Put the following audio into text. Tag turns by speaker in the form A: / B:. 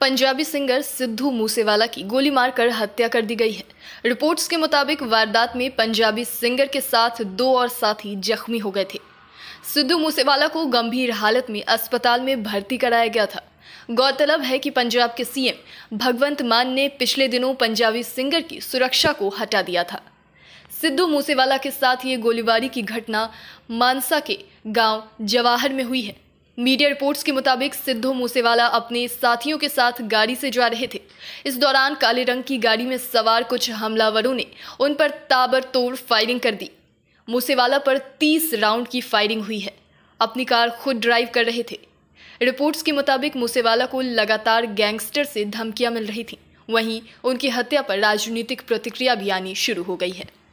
A: Punjabi singer Sidhu Moosewala की गोली मारकर हत्या कर दी गई है रिपोर्ट्स के मुताबिक वारदात में पंजाबी सिंगर के साथ दो और साथी जख्मी हो गए थे सिद्धू मूसेवाला को गंभीर हालत में अस्पताल में भर्ती कराया गया था गौरतलब है कि पंजाब के सीएम भगवंत मान ने पिछले दिनों पंजाबी सिंगर की सुरक्षा को हटा दिया था सिद्धू मूसेवाला के साथ ये गोलीबारी की घटना मानसा के गांव जवाहर में हुई है मीडिया रिपोर्ट्स के मुताबिक सिद्धू मूसेवाला अपने साथियों के साथ गाड़ी से जा रहे थे इस दौरान काले रंग की गाड़ी में सवार कुछ हमलावरों ने उन पर ताबड़तोड़ फायरिंग कर दी मूसेवाला पर 30 राउंड की फायरिंग हुई है अपनी कार खुद ड्राइव कर रहे थे रिपोर्ट्स के मुताबिक मूसेवाला को लगातार गैंगस्टर से धमकियां मिल रही थीं वहीं उनकी हत्या पर राजनीतिक प्रतिक्रिया भी आनी शुरू हो गई है